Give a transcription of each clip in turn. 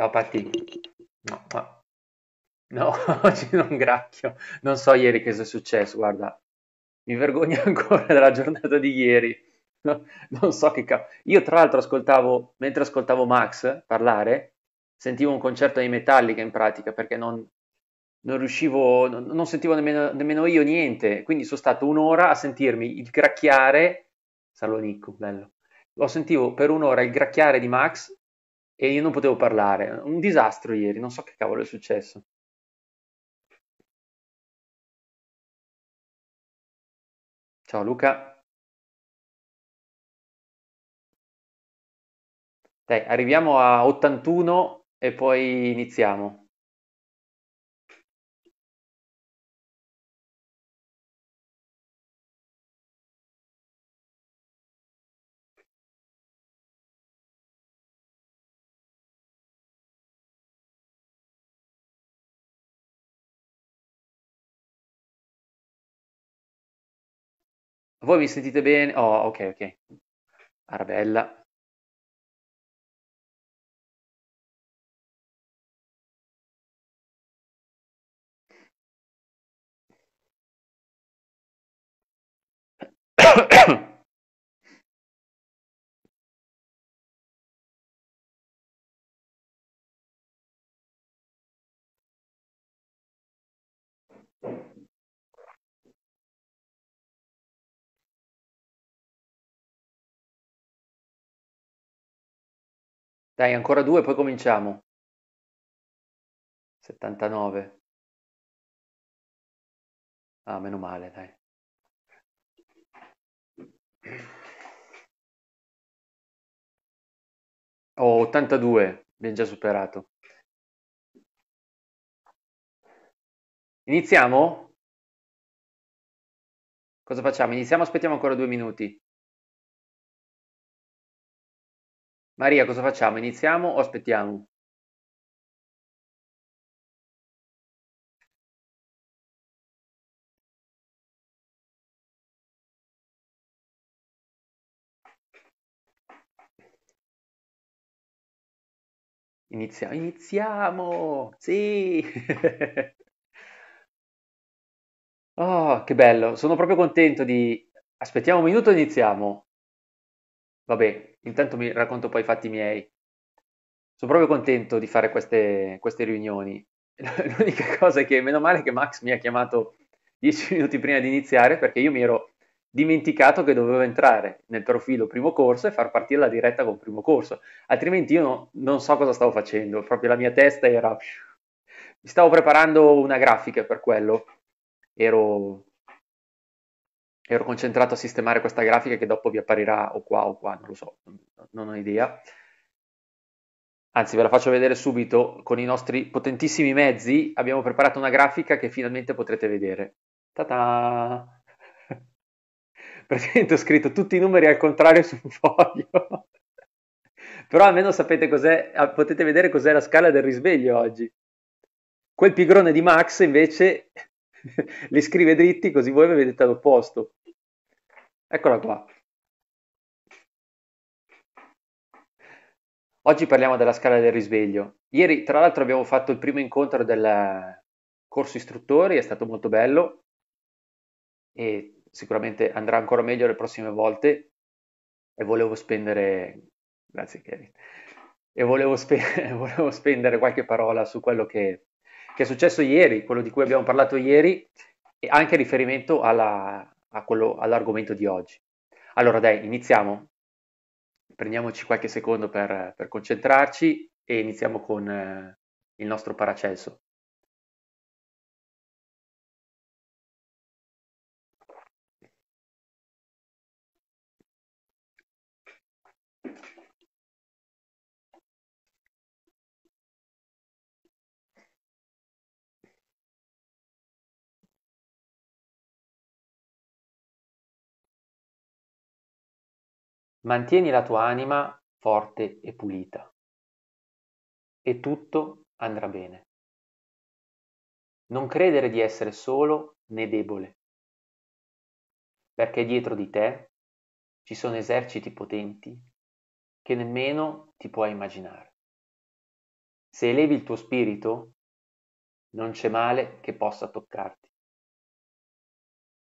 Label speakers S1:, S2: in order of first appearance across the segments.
S1: Ciao Patti. No, ma... no, oggi non gracchio. Non so ieri che cosa è successo, guarda. Mi vergogno ancora della giornata di ieri. No, non so che cavolo. Io tra l'altro ascoltavo, mentre ascoltavo Max parlare, sentivo un concerto di Metallica in pratica perché non, non riuscivo, non, non sentivo nemmeno, nemmeno, io niente. Quindi sono stato un'ora a sentirmi il gracchiare. Salonico, bello. Lo sentivo per un'ora il gracchiare di Max e io non potevo parlare.
S2: Un disastro ieri, non so che cavolo è successo. Ciao Luca. Dai, arriviamo a 81 e poi iniziamo. Voi mi sentite bene? Oh, ok, ok. Arabella, Dai, ancora due, poi cominciamo. 79. Ah, meno male, dai. Oh, 82, abbiamo già superato. Iniziamo? Cosa facciamo? Iniziamo, aspettiamo ancora due minuti. Maria, cosa facciamo? Iniziamo o aspettiamo? Iniziamo, iniziamo! Sì!
S1: oh, che bello! Sono proprio contento di... Aspettiamo un minuto e iniziamo. Vabbè, intanto mi racconto poi i fatti miei. Sono proprio contento di fare queste, queste riunioni. L'unica cosa è che meno male che Max mi ha chiamato dieci minuti prima di iniziare perché io mi ero dimenticato che dovevo entrare nel profilo primo corso e far partire la diretta con primo corso, altrimenti io no, non so cosa stavo facendo, proprio la mia testa era... Mi stavo preparando una grafica per quello, ero ero concentrato a sistemare questa grafica che dopo vi apparirà o qua o qua, non lo so, non ho idea. Anzi, ve la faccio vedere subito con i nostri potentissimi mezzi. Abbiamo preparato una grafica che finalmente potrete vedere. Ta-ta! Praticamente ho scritto tutti i numeri al contrario su un foglio. Però almeno sapete cos'è, ah, potete vedere cos'è la scala del risveglio oggi. Quel pigrone di Max invece li scrive dritti così voi vedete all'opposto. Eccola qua. Oggi parliamo della scala del risveglio. Ieri, tra l'altro, abbiamo fatto il primo incontro del corso istruttori, è stato molto bello e sicuramente andrà ancora meglio le prossime volte. E volevo spendere, grazie Kevin, e volevo, spe... volevo spendere qualche parola su quello che... che è successo ieri, quello di cui abbiamo parlato ieri, e anche riferimento alla, quello, all'argomento di oggi. Allora dai, iniziamo.
S2: Prendiamoci qualche secondo per, per concentrarci e iniziamo con eh, il nostro Paracelso. Mantieni la tua anima forte e pulita e tutto andrà bene. Non credere di essere solo né debole, perché dietro di te ci sono eserciti potenti che nemmeno ti puoi immaginare.
S1: Se elevi il tuo spirito, non c'è male che possa toccarti.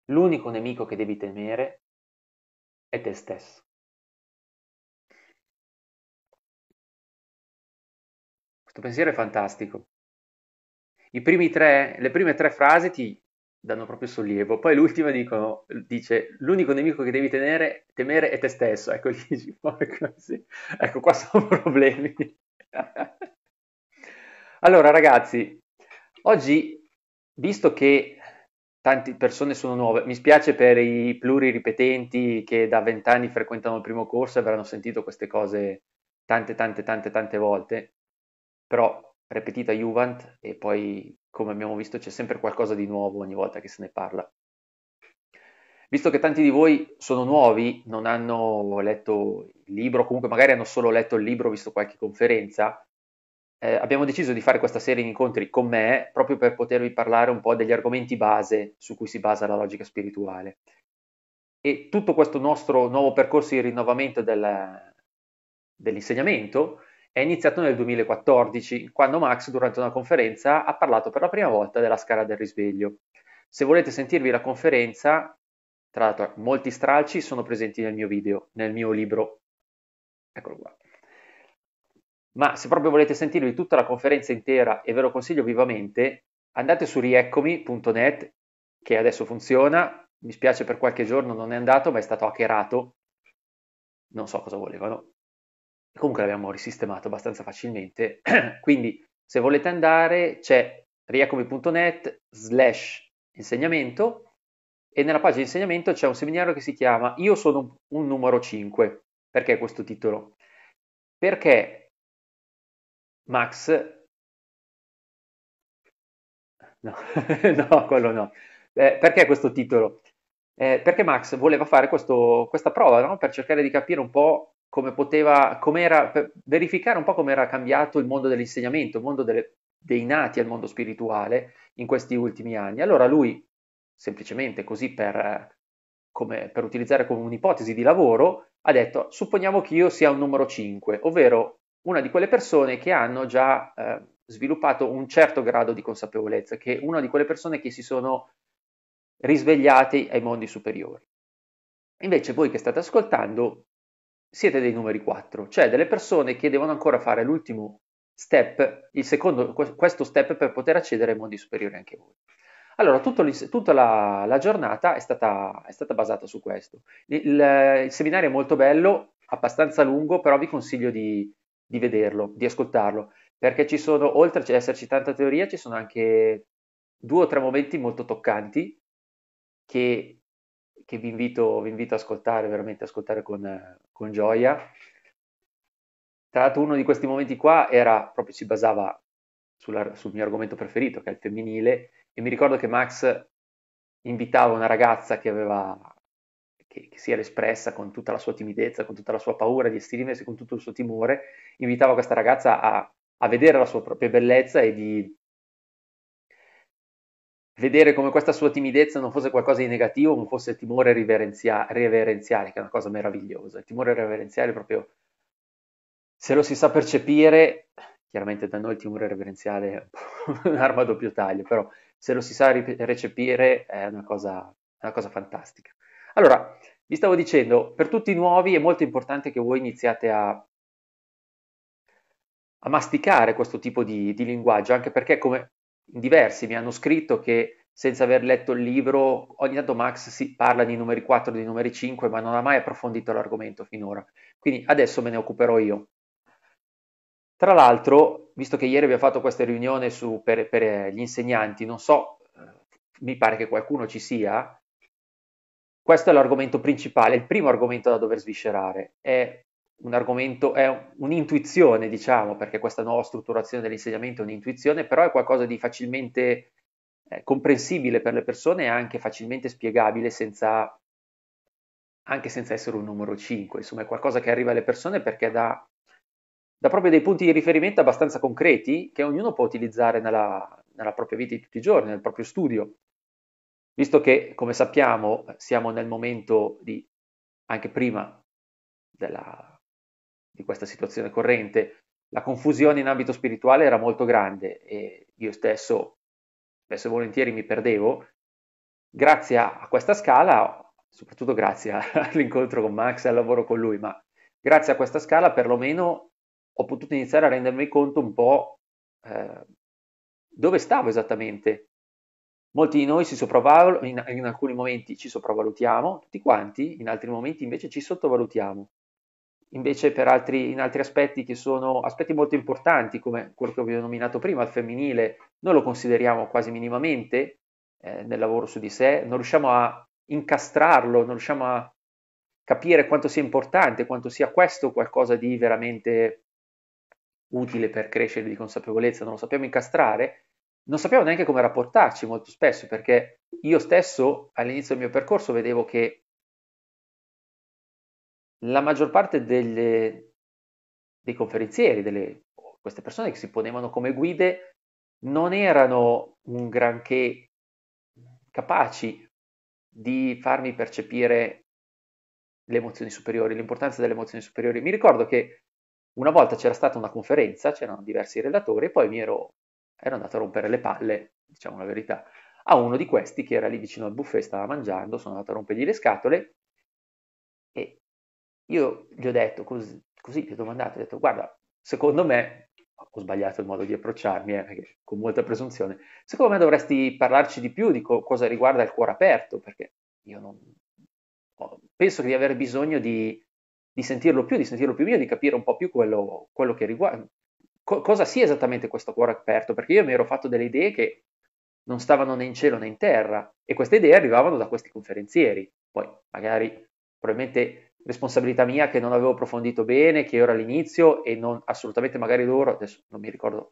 S2: L'unico nemico che devi temere è te stesso. Questo pensiero è fantastico. Tre, le prime tre frasi ti
S1: danno proprio sollievo, poi l'ultima dicono, dice l'unico nemico che devi tenere, temere è te stesso. Ecco, lì dici, così. ecco qua sono problemi. allora ragazzi, oggi, visto che tante persone sono nuove. Mi spiace per i pluriripetenti che da vent'anni frequentano il primo corso e avranno sentito queste cose tante, tante, tante, tante volte però ripetita Juvent e poi come abbiamo visto c'è sempre qualcosa di nuovo ogni volta che se ne parla. Visto che tanti di voi sono nuovi, non hanno letto il libro, comunque magari hanno solo letto il libro, visto qualche conferenza, eh, abbiamo deciso di fare questa serie di incontri con me proprio per potervi parlare un po' degli argomenti base su cui si basa la logica spirituale. E tutto questo nostro nuovo percorso di rinnovamento del, dell'insegnamento è iniziato nel 2014, quando Max durante una conferenza ha parlato per la prima volta della scala del risveglio. Se volete sentirvi la conferenza, tra l'altro molti stralci sono presenti nel mio video, nel mio libro. Eccolo qua. Ma se proprio volete sentirvi tutta la conferenza intera e ve lo consiglio vivamente, andate su rieccomi.net che adesso funziona. Mi spiace per qualche giorno non è andato, ma è stato hackerato. Non so cosa volevano comunque l'abbiamo risistemato abbastanza facilmente, quindi se volete andare c'è riacomi.net slash insegnamento e nella pagina insegnamento c'è un seminario che si chiama Io sono un numero 5.
S2: Perché questo titolo? Perché Max... No, no, quello no.
S1: Eh, perché questo titolo? Eh, perché Max voleva fare questo, questa prova no? per cercare di capire un po' come poteva, com'era, per verificare un po' come era cambiato il mondo dell'insegnamento, il mondo delle, dei nati al mondo spirituale in questi ultimi anni. Allora lui, semplicemente così per, come, per utilizzare come un'ipotesi di lavoro, ha detto supponiamo che io sia un numero 5, ovvero una di quelle persone che hanno già eh, sviluppato un certo grado di consapevolezza, che è una di quelle persone che si sono risvegliate ai mondi superiori. Invece voi che state ascoltando siete dei numeri 4, cioè delle persone che devono ancora fare l'ultimo step, il secondo, questo step per poter accedere ai mondi superiori anche voi. Allora, tutta la, la, giornata è stata, è stata, basata su questo. Il, il, seminario è molto bello, abbastanza lungo, però vi consiglio di, di vederlo, di ascoltarlo, perché ci sono, oltre ad esserci tanta teoria, ci sono anche due o tre momenti molto toccanti che che vi invito, vi invito, a ascoltare, veramente ascoltare con, con, gioia. Tra l'altro uno di questi momenti qua era, proprio si basava sulla, sul mio argomento preferito, che è il femminile, e mi ricordo che Max invitava una ragazza che aveva, che, che si era espressa con tutta la sua timidezza, con tutta la sua paura di esprimersi, con tutto il suo timore, invitava questa ragazza a, a vedere la sua propria bellezza e di vedere come questa sua timidezza non fosse qualcosa di negativo, ma fosse timore riverenzia- reverenziale, che è una cosa meravigliosa. Il timore reverenziale proprio, se lo si sa percepire, chiaramente da noi il timore reverenziale è un'arma a doppio taglio, però se lo si sa recepire è una cosa, una cosa fantastica. Allora, vi stavo dicendo, per tutti i nuovi è molto importante che voi iniziate a a masticare questo tipo di, di, linguaggio, anche perché, come diversi mi hanno scritto che senza aver letto il libro, ogni tanto Max si parla di numeri 4 di numeri 5, ma non ha mai approfondito l'argomento finora. Quindi adesso me ne occuperò io. Tra l'altro, visto che ieri abbiamo fatto questa riunione su, per, per eh, gli insegnanti, non so, eh, mi pare che qualcuno ci sia, questo è l'argomento principale, il primo argomento da dover sviscerare, è un argomento, è un'intuizione, diciamo, perché questa nuova strutturazione dell'insegnamento è un'intuizione, però è qualcosa di facilmente eh, comprensibile per le persone e anche facilmente spiegabile senza, anche senza essere un numero 5, insomma è qualcosa che arriva alle persone perché dà, dà proprio dei punti di riferimento abbastanza concreti che ognuno può utilizzare nella, nella propria vita di tutti i giorni, nel proprio studio. Visto che, come sappiamo, siamo nel momento di, anche prima della di questa situazione corrente. La confusione in ambito spirituale era molto grande e io stesso spesso e volentieri mi perdevo. Grazie a questa scala, soprattutto grazie all'incontro con Max e al lavoro con lui, ma grazie a questa scala perlomeno ho potuto iniziare a rendermi conto un po' eh, dove stavo esattamente. Molti di noi si sopravvalutano, in, in alcuni momenti ci sopravvalutiamo, tutti quanti, in altri momenti invece ci sottovalutiamo invece altri, in altri aspetti che sono aspetti molto importanti, come quello che vi ho nominato prima, il femminile, noi lo consideriamo quasi minimamente eh, nel lavoro su di sé, non riusciamo a incastrarlo, non riusciamo a capire quanto sia importante, quanto sia questo qualcosa di veramente utile per crescere di consapevolezza, non lo sappiamo incastrare, non sappiamo neanche come rapportarci molto spesso, perché io stesso all'inizio del mio percorso vedevo che la maggior parte delle, dei conferenzieri, delle, queste persone che si ponevano come guide, non erano un granché capaci di farmi percepire le emozioni superiori, l'importanza delle emozioni superiori. Mi ricordo che una volta c'era stata una conferenza, c'erano diversi relatori, e poi mi ero, ero andato a rompere le palle, diciamo la verità, a uno di questi che era lì vicino al buffet, stava mangiando, sono andato a rompergli le scatole e io gli ho detto così, così gli ho domandato, ho detto guarda, secondo me, ho sbagliato il modo di approcciarmi, eh, perché con molta presunzione, secondo me dovresti parlarci di più di co- cosa riguarda il cuore aperto, perché io non... penso di aver bisogno di, di, sentirlo più, di sentirlo più mio, di capire un po' più quello, quello che riguarda, co- cosa sia esattamente questo cuore aperto, perché io mi ero fatto delle idee che non stavano né in cielo né in terra e queste idee arrivavano da questi conferenzieri. Poi magari probabilmente responsabilità mia che non avevo approfondito bene, che ero all'inizio e non assolutamente magari loro, adesso non mi ricordo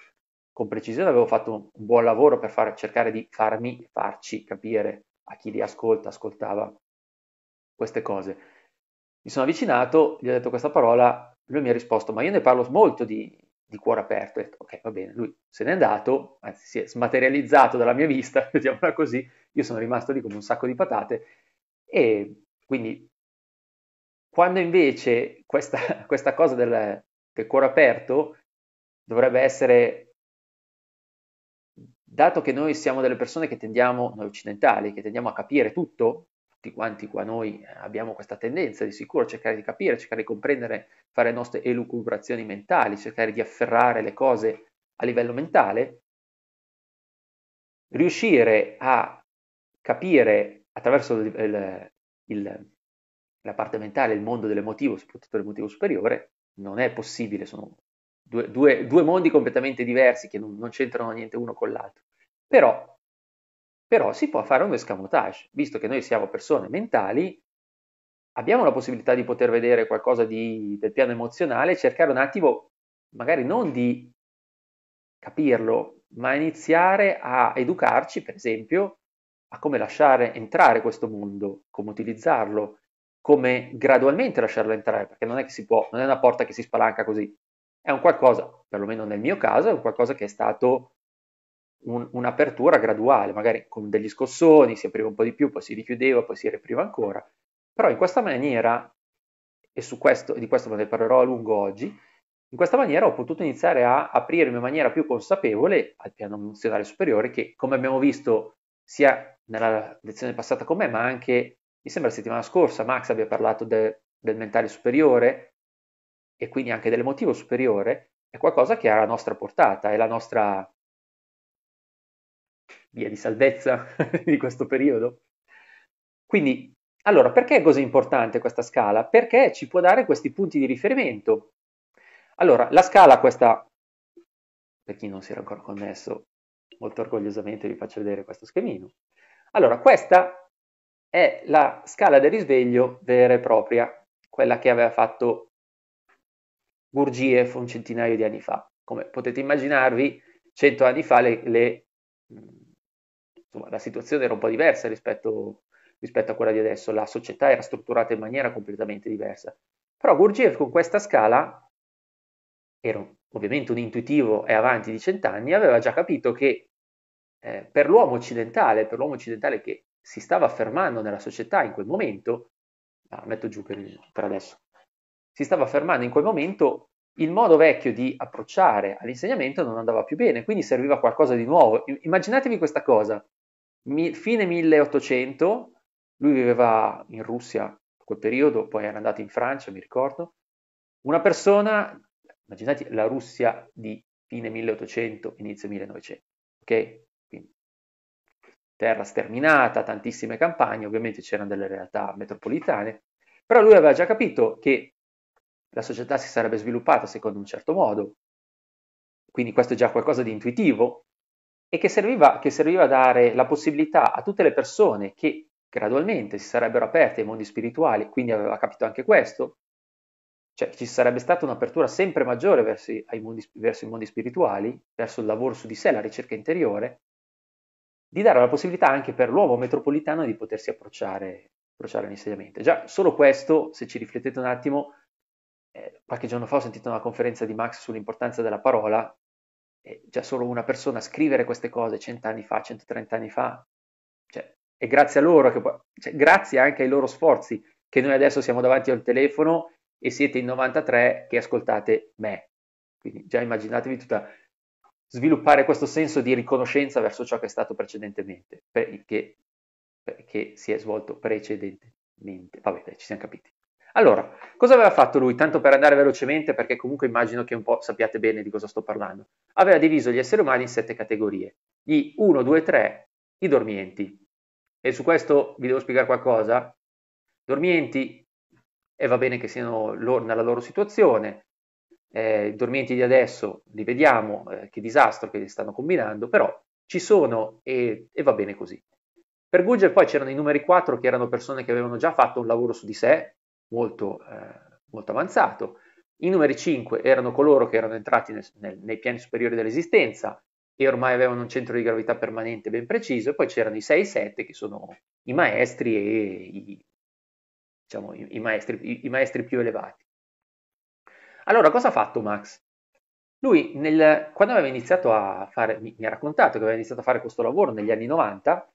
S1: con precisione, avevo fatto un buon lavoro per far, cercare di farmi, farci capire a chi li ascolta, ascoltava queste cose. Mi sono avvicinato, gli ho detto questa parola, lui mi ha risposto, ma io ne parlo molto di, di cuore aperto. Ho detto, ok, va bene, lui se n'è andato, anzi si è smaterializzato dalla mia vista, vediamola così, io sono rimasto lì come un sacco di patate e quindi quando invece questa, questa cosa del, del cuore aperto dovrebbe essere, dato che noi siamo delle persone che tendiamo, noi occidentali, che tendiamo a capire tutto, tutti quanti qua noi abbiamo questa tendenza di sicuro a cercare di capire, cercare di comprendere, fare le nostre elucubrazioni mentali, cercare di afferrare le cose a livello mentale, riuscire a capire attraverso il, il, la parte mentale il mondo dell'emotivo, soprattutto l'emotivo superiore, non è possibile, sono due, due, due mondi completamente diversi che non, non, c'entrano niente uno con l'altro. Però, però si può fare un escamotage, visto che noi siamo persone mentali, abbiamo la possibilità di poter vedere qualcosa di, del piano emozionale, cercare un attimo, magari non di capirlo, ma iniziare a educarci, per esempio, a come lasciare entrare questo mondo, come utilizzarlo, come gradualmente lasciarlo entrare, perché non è che si può, non è una porta che si spalanca così. È un qualcosa, perlomeno nel mio caso, è un qualcosa che è stato un, un'apertura graduale, magari con degli scossoni, si apriva un po' di più, poi si richiudeva, poi si repriva ancora. Però in questa maniera, e su questo, di questo me ne parlerò a lungo oggi, in questa maniera ho potuto iniziare a aprirmi in maniera più consapevole al piano emozionale superiore che, come abbiamo visto sia nella lezione passata con me, ma anche mi sembra la settimana scorsa Max abbia parlato de, del mentale superiore e quindi anche dell'emotivo superiore, è qualcosa che è alla nostra portata, è la nostra via di salvezza di questo periodo. Quindi, allora, perché è così importante questa scala? Perché ci può dare questi punti di riferimento. Allora, la scala, questa, per chi non si era ancora connesso, molto orgogliosamente vi faccio vedere questo schemino. Allora, questa è la scala del risveglio vera e propria, quella che aveva fatto Gurgiev un centinaio di anni fa. Come potete immaginarvi, cento anni fa le, le, insomma, la situazione era un po' diversa rispetto, rispetto, a quella di adesso, la società era strutturata in maniera completamente diversa. Però Gurgiev con questa scala, era ovviamente un intuitivo e avanti di cent'anni, aveva già capito che eh, per l'uomo occidentale, per l'uomo occidentale che si stava affermando nella società in quel momento, la ah, metto giù per, per adesso, si stava affermando in quel momento il modo vecchio di approcciare all'insegnamento non andava più bene, quindi serviva qualcosa di nuovo. Immaginatevi questa cosa, Mi, fine 1800, lui viveva in Russia quel periodo, poi era andato in Francia, mi ricordo, una persona, immaginate la Russia di fine 1800, inizio 1900, ok? terra sterminata, tantissime campagne, ovviamente c'erano delle realtà metropolitane, però lui aveva già capito che la società si sarebbe sviluppata secondo un certo modo, quindi questo è già qualcosa di intuitivo, e che serviva, che serviva a dare la possibilità a tutte le persone che gradualmente si sarebbero aperte ai mondi spirituali, quindi aveva capito anche questo, cioè ci sarebbe stata un'apertura sempre maggiore verso i, mondi, verso i mondi spirituali, verso il lavoro su di sé, la ricerca interiore, di dare la possibilità anche per l'uomo metropolitano di potersi approcciare, approcciare all'insegnamento. Già solo questo, se ci riflettete un attimo, eh, qualche giorno fa ho sentito una conferenza di Max sull'importanza della parola, eh, già solo una persona scrivere queste cose cent'anni fa, 130 anni fa, cioè, è grazie a loro, che, cioè, grazie anche ai loro sforzi, che noi adesso siamo davanti al telefono e siete in 93 che ascoltate me. Quindi già immaginatevi tutta sviluppare questo senso di riconoscenza verso ciò che è stato precedentemente, che, che si è svolto precedentemente. Vabbè, dai, ci siamo capiti. Allora, cosa aveva fatto lui? Tanto per andare velocemente, perché comunque immagino che un po' sappiate bene di cosa sto parlando. Aveva diviso gli esseri umani in sette categorie, gli 1, 2, 3, i dormienti. E su questo vi devo spiegare qualcosa. Dormienti, e va bene che siano loro, nella loro situazione, eh, i dormienti di adesso li vediamo, eh, che disastro che stanno combinando, però ci sono e, e va bene così. Per Guger poi c'erano i numeri 4 che erano persone che avevano già fatto un lavoro su di sé molto, eh, molto avanzato, i numeri 5 erano coloro che erano entrati nel, nel, nei piani superiori dell'esistenza e ormai avevano un centro di gravità permanente ben preciso, e poi c'erano i 6 e 7 che sono i maestri e i, diciamo, i, i, maestri, i maestri più elevati. Allora, cosa ha fatto Max? Lui, nel, quando aveva iniziato a fare, mi, mi, ha raccontato che aveva iniziato a fare questo lavoro negli anni 90,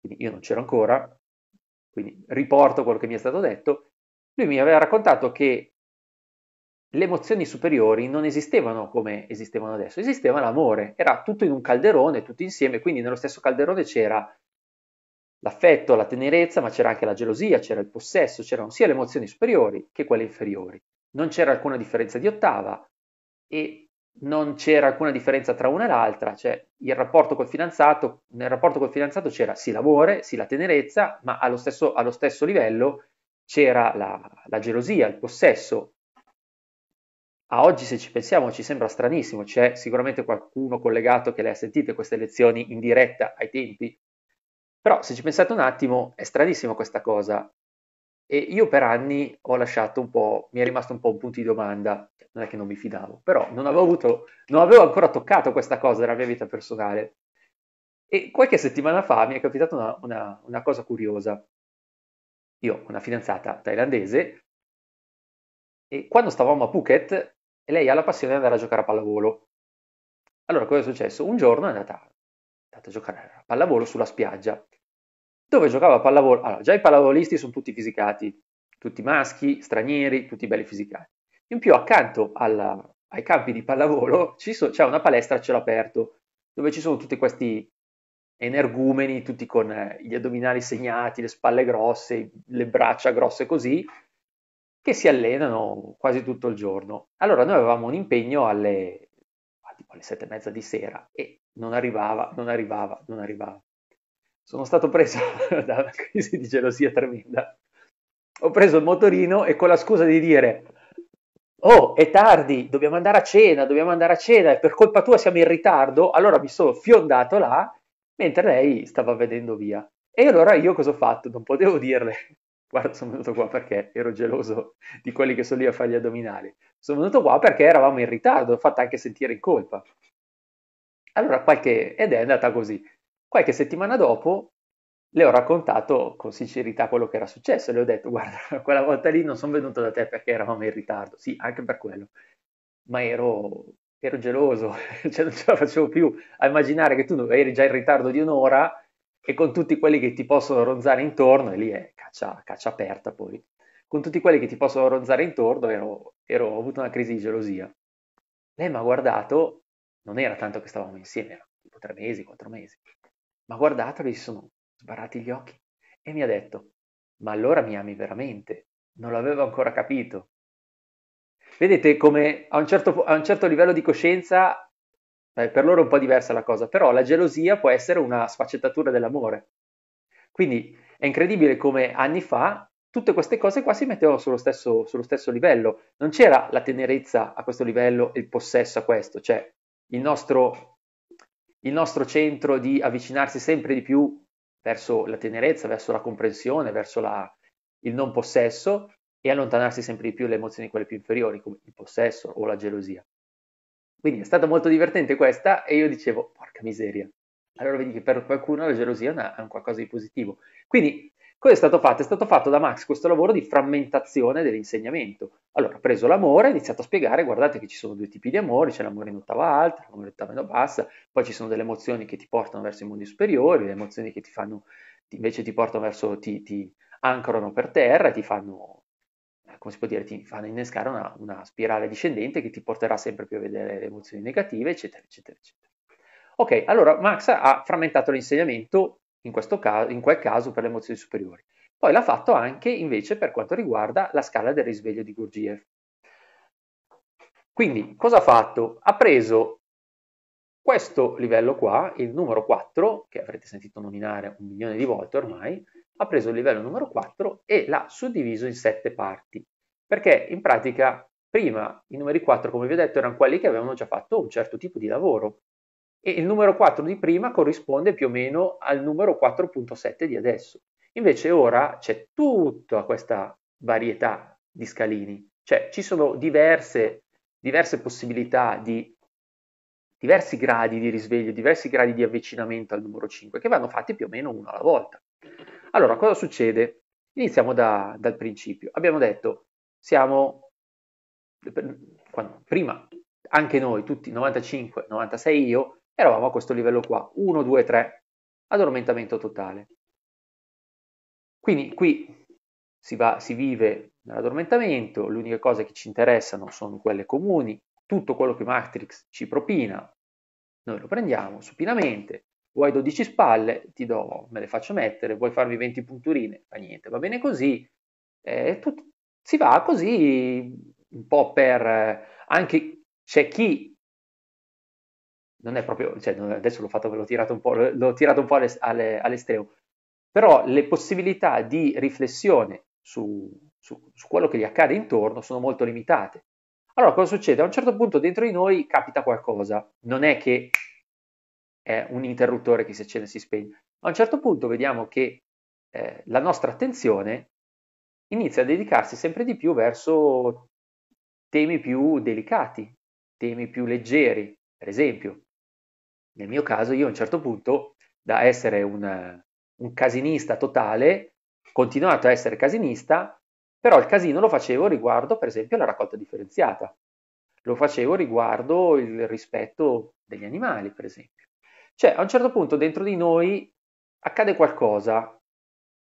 S1: quindi io non c'ero ancora, quindi riporto quello che mi è stato detto, lui mi aveva raccontato che le emozioni superiori non esistevano come esistevano adesso, esisteva l'amore, era tutto in un calderone, tutti insieme, quindi nello stesso calderone c'era l'affetto, la tenerezza, ma c'era anche la gelosia, c'era il possesso, c'erano sia le emozioni superiori che quelle inferiori non c'era alcuna differenza di ottava e non c'era alcuna differenza tra una e l'altra, cioè il rapporto col fidanzato, nel rapporto col fidanzato c'era sì l'amore, sì la tenerezza, ma allo stesso, allo stesso livello c'era la, la gelosia, il possesso, a oggi, se ci pensiamo, ci sembra stranissimo, c'è sicuramente qualcuno collegato che le ha sentite queste lezioni in diretta ai tempi, però se ci pensate un attimo, è stranissimo questa cosa. E io per anni ho lasciato un po', mi è rimasto un po' un punto di domanda, non è che non mi fidavo, però non avevo, avuto, non avevo ancora toccato questa cosa della mia vita personale. E qualche settimana fa mi è capitata una, una, una cosa curiosa. Io ho una fidanzata thailandese e quando stavamo a Phuket lei ha la passione di andare a giocare a pallavolo. Allora cosa è successo? Un giorno è andata, è andata a giocare a pallavolo sulla spiaggia dove giocava a pallavolo. Allora, già i pallavolisti sono tutti fisicati, tutti maschi, stranieri, tutti belli fisicati. In più, accanto alla, ai campi di pallavolo so, c'è una palestra a cielo aperto, dove ci sono tutti questi energumeni, tutti con eh, gli addominali segnati, le spalle grosse, le braccia grosse così, che si allenano quasi tutto il giorno. Allora noi avevamo un impegno alle, ah, tipo alle sette e mezza di sera e non arrivava, non arrivava, non arrivava sono stato preso da una crisi di gelosia tremenda. Ho preso il motorino e con la scusa di dire Oh, è tardi, dobbiamo andare a cena, dobbiamo andare a cena e per colpa tua siamo in ritardo, allora mi sono fiondato là mentre lei stava vedendo via. E allora io cosa ho fatto? Non potevo dirle, guarda sono venuto qua perché ero geloso di quelli che sono lì a fare gli addominali, sono venuto qua perché eravamo in ritardo, ho fatto anche sentire in colpa. Allora qualche... ed è andata così. Qualche settimana dopo le ho raccontato con sincerità quello che era successo, le ho detto guarda, quella volta lì non sono venuto da te perché eravamo in ritardo, sì, anche per quello, ma ero, ero geloso, cioè non ce la facevo più a immaginare che tu eri già in ritardo di un'ora e con tutti quelli che ti possono ronzare intorno, e lì è caccia, caccia aperta poi, con tutti quelli che ti possono ronzare intorno ero, ero, ho avuto una crisi di gelosia. Lei mi ha guardato, non era tanto che stavamo insieme, era tipo tre mesi, quattro mesi. Ma guardatelo, gli sono sbarrati gli occhi e mi ha detto, ma allora mi ami veramente? Non l'avevo ancora capito. Vedete come a un certo, a un certo livello di coscienza, beh, per loro è un po' diversa la cosa, però la gelosia può essere una sfaccettatura dell'amore. Quindi è incredibile come anni fa tutte queste cose qua si mettevano sullo stesso, sullo stesso livello. Non c'era la tenerezza a questo livello e il possesso a questo, cioè il nostro il nostro centro di avvicinarsi sempre di più verso la tenerezza, verso la comprensione, verso la, il non possesso e allontanarsi sempre di più le emozioni quelle più inferiori come il possesso o la gelosia. Quindi è stata molto divertente questa e io dicevo porca miseria. Allora vedi che per qualcuno la gelosia è, una, è un qualcosa di positivo. Quindi Cosa è stato fatto? È stato fatto da Max questo lavoro di frammentazione dell'insegnamento. Allora, ha preso l'amore, ha iniziato a spiegare, guardate che ci sono due tipi di amore, c'è l'amore in ottava alta, l'amore in ottava meno bassa, poi ci sono delle emozioni che ti portano verso i mondi superiori, le emozioni che ti fanno, invece ti portano verso, ti, ti ancorano per terra e ti fanno, come si può dire, ti fanno innescare una, una spirale discendente che ti porterà sempre più a vedere le emozioni negative, eccetera, eccetera, eccetera. Ok, allora Max ha frammentato l'insegnamento in, caso, in quel caso per le emozioni superiori. Poi l'ha fatto anche invece per quanto riguarda la scala del risveglio di Gurdjieff. Quindi cosa ha fatto? Ha preso questo livello qua, il numero 4, che avrete sentito nominare un milione di volte ormai, ha preso il livello numero 4 e l'ha suddiviso in sette parti, perché in pratica prima i numeri 4, come vi ho detto, erano quelli che avevano già fatto un certo tipo di lavoro, e il numero 4 di prima corrisponde più o meno al numero 4.7 di adesso. Invece ora c'è tutta questa varietà di scalini, cioè ci sono diverse, diverse possibilità di diversi gradi di risveglio, diversi gradi di avvicinamento al numero 5 che vanno fatti più o meno uno alla volta. Allora, cosa succede? Iniziamo da, dal principio. Abbiamo detto, siamo prima anche noi, tutti 95, 96 io, Eravamo a questo livello qua, 1, 2, 3, addormentamento totale. Quindi qui si, va, si vive nell'addormentamento, le uniche cose che ci interessano sono quelle comuni, tutto quello che Matrix ci propina, noi lo prendiamo supinamente, vuoi 12 spalle, ti do, me le faccio mettere, vuoi farmi 20 punturine, fa niente, va bene così, eh, tu, si va così un po' per, eh, anche c'è chi non è proprio, cioè, adesso l'ho, fatto, l'ho, tirato un po', l'ho tirato un po' alle, alle, all'estremo, però le possibilità di riflessione su, su, su, quello che gli accade intorno sono molto limitate. Allora cosa succede? A un certo punto dentro di noi capita qualcosa, non è che è un interruttore che si accende e si spegne, a un certo punto vediamo che eh, la nostra attenzione inizia a dedicarsi sempre di più verso temi più delicati, temi più leggeri, per esempio nel mio caso io a un certo punto, da essere un, un casinista totale, continuato a essere casinista, però il casino lo facevo riguardo per esempio alla raccolta differenziata, lo facevo riguardo il rispetto degli animali per esempio. Cioè a un certo punto dentro di noi accade qualcosa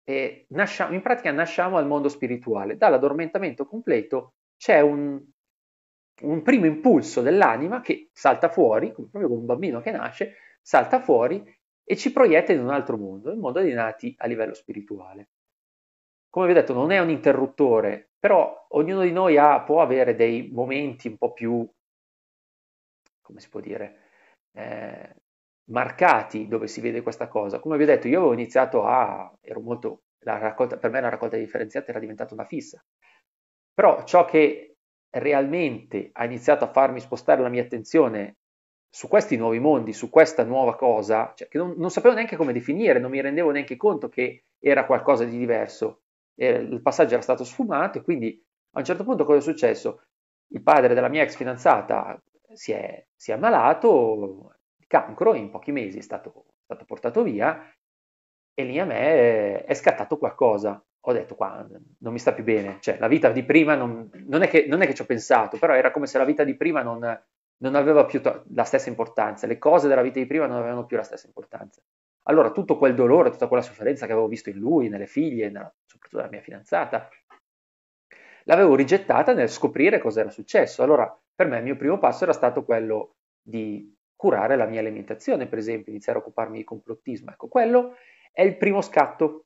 S1: e nasciamo, in pratica nasciamo al mondo spirituale, dall'addormentamento completo c'è un, un primo impulso dell'anima che salta fuori, proprio come un bambino che nasce, salta fuori e ci proietta in un altro mondo, il mondo dei nati a livello spirituale. Come vi ho detto, non è un interruttore, però ognuno di noi ha, può avere dei momenti un po' più, come si può dire, eh, marcati dove si vede questa cosa. Come vi ho detto, io avevo iniziato a, ero molto, la raccolta, per me la raccolta differenziata era diventata una fissa, però ciò che realmente ha iniziato a farmi spostare la mia attenzione su questi nuovi mondi, su questa nuova cosa, cioè che non, non, sapevo neanche come definire, non mi rendevo neanche conto che era qualcosa di diverso. Eh, il passaggio era stato sfumato e quindi a un certo punto cosa è successo? Il padre della mia ex fidanzata si è, si è ammalato di cancro, e in pochi mesi è stato, è stato portato via e lì a me è scattato qualcosa ho detto qua non mi sta più bene, cioè la vita di prima non, non, è, che, non è, che, ci ho pensato, però era come se la vita di prima non, non aveva più to- la stessa importanza, le cose della vita di prima non avevano più la stessa importanza. Allora tutto quel dolore, tutta quella sofferenza che avevo visto in lui, nelle figlie, nella, soprattutto nella mia fidanzata, l'avevo rigettata nel scoprire cosa era successo. Allora per me il mio primo passo era stato quello di curare la mia
S2: alimentazione, per esempio, iniziare a occuparmi di complottismo. Ecco, quello è il primo scatto